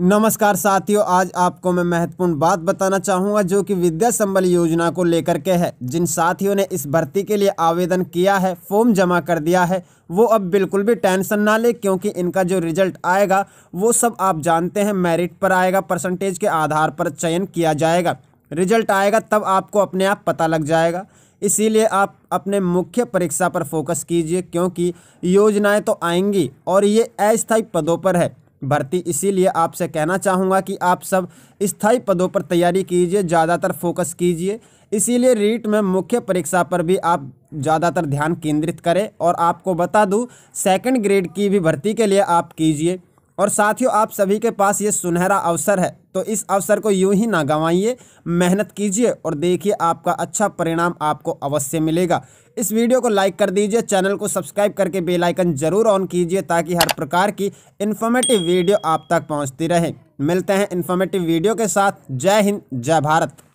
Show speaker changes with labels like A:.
A: नमस्कार साथियों आज आपको मैं महत्वपूर्ण बात बताना चाहूँगा जो कि विद्या संबल योजना को लेकर के है जिन साथियों ने इस भर्ती के लिए आवेदन किया है फॉर्म जमा कर दिया है वो अब बिल्कुल भी टेंशन ना ले क्योंकि इनका जो रिजल्ट आएगा वो सब आप जानते हैं मेरिट पर आएगा परसेंटेज के आधार पर चयन किया जाएगा रिजल्ट आएगा तब आपको अपने आप पता लग जाएगा इसीलिए आप अपने मुख्य परीक्षा पर फोकस कीजिए क्योंकि योजनाएं तो आएंगी और ये अस्थायी पदों पर है भर्ती इसीलिए आपसे कहना चाहूँगा कि आप सब स्थायी पदों पर तैयारी कीजिए ज़्यादातर फोकस कीजिए इसीलिए रीट में मुख्य परीक्षा पर भी आप ज़्यादातर ध्यान केंद्रित करें और आपको बता दूँ सेकेंड ग्रेड की भी भर्ती के लिए आप कीजिए और साथियों आप सभी के पास ये सुनहरा अवसर है तो इस अवसर को यूं ही ना गंवाइए मेहनत कीजिए और देखिए आपका अच्छा परिणाम आपको अवश्य मिलेगा इस वीडियो को लाइक कर दीजिए चैनल को सब्सक्राइब करके बेल आइकन जरूर ऑन कीजिए ताकि हर प्रकार की इन्फॉर्मेटिव वीडियो आप तक पहुंचती रहे मिलते हैं इन्फॉर्मेटिव वीडियो के साथ जय हिंद जय भारत